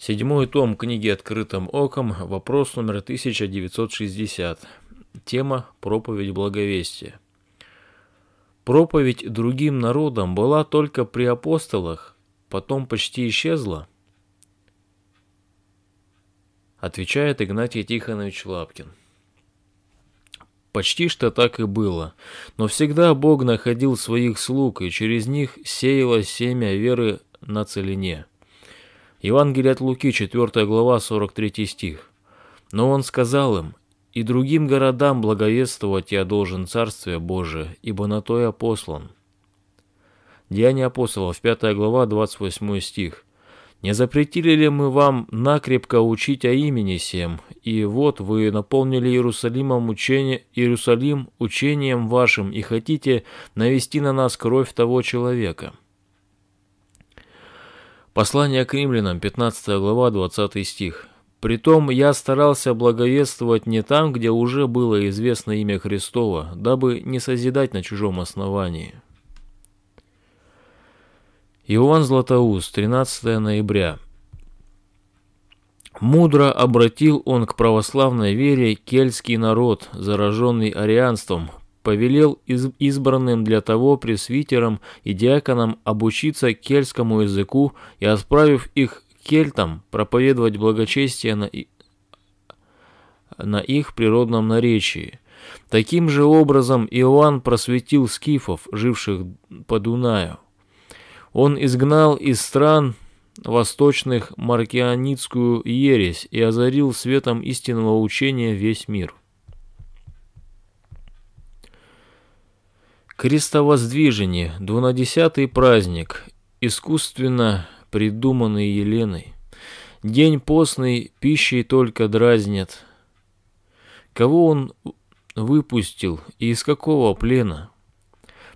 Седьмой том книги «Открытым оком», вопрос номер 1960. Тема «Проповедь благовестия». Проповедь другим народам была только при апостолах, потом почти исчезла? Отвечает Игнатий Тихонович Лапкин. Почти что так и было. Но всегда Бог находил своих слуг, и через них сеяло семя веры на целине. Евангелие от Луки, 4 глава, 43 стих. «Но он сказал им, и другим городам благовествовать я должен Царствие Божие, ибо на то я послан». Деяния апостолов, 5 глава, 28 стих. «Не запретили ли мы вам накрепко учить о имени сем? И вот вы наполнили Иерусалимом учение, Иерусалим учением вашим и хотите навести на нас кровь того человека». Послание к римлянам, 15 глава, 20 стих. «Притом я старался благовествовать не там, где уже было известно имя Христова, дабы не созидать на чужом основании». Иоанн Златоуст, 13 ноября. «Мудро обратил он к православной вере кельтский народ, зараженный арианством, повелел избранным для того пресвитерам и диаконам обучиться кельтскому языку и, отправив их к кельтам, проповедовать благочестие на, на их природном наречии. Таким же образом Иоанн просветил скифов, живших по Дунаю. Он изгнал из стран восточных маркианитскую ересь и озарил светом истинного учения весь мир. Крестовоздвижение, двунадесятый праздник, искусственно придуманный Еленой. День постный, пищей только дразнят. Кого он выпустил и из какого плена?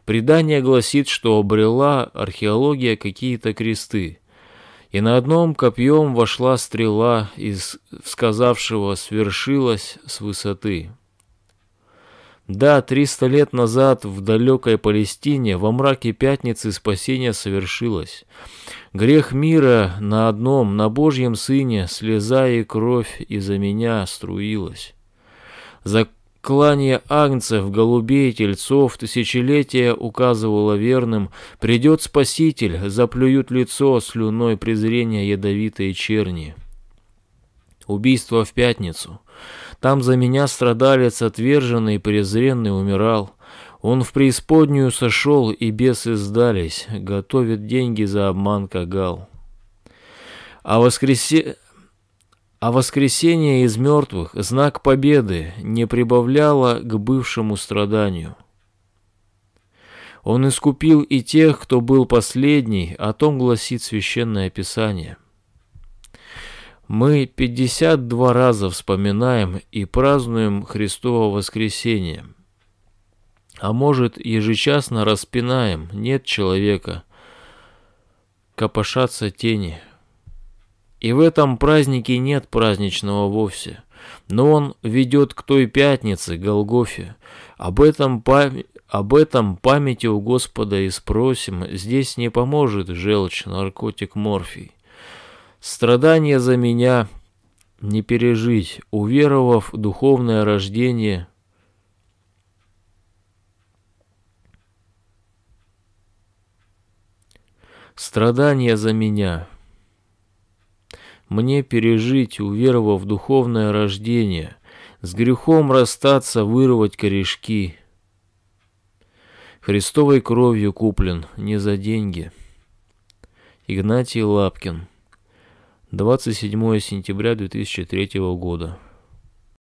Предание гласит, что обрела археология какие-то кресты, и на одном копьем вошла стрела, из сказавшего свершилась с высоты. Да, 300 лет назад в далекой Палестине во мраке пятницы спасение совершилось. Грех мира на одном, на Божьем Сыне, слеза и кровь из-за меня струилась. Заклание агнцев, голубей, тельцов тысячелетия указывало верным, придет спаситель, заплюют лицо слюной презрения ядовитые черни. Убийство в пятницу. Там за меня страдалец отверженный и презренный умирал. Он в преисподнюю сошел, и бесы сдались, готовит деньги за обман Кагал. А, воскресе... а воскресение из мертвых, знак победы, не прибавляло к бывшему страданию. Он искупил и тех, кто был последний, о том гласит Священное Писание. Мы 52 раза вспоминаем и празднуем Христово воскресение. А может, ежечасно распинаем, нет человека, копошатся тени. И в этом празднике нет праздничного вовсе, но он ведет к той пятнице, Голгофе. Об этом, пам... Об этом памяти у Господа и спросим, здесь не поможет желчь, наркотик, морфий. Страдания за меня не пережить, уверовав в духовное рождение. Страдания за меня. Мне пережить, уверовав в духовное рождение, с грехом расстаться, вырвать корешки. Христовой кровью куплен, не за деньги. Игнатий Лапкин 27 сентября 2003 года.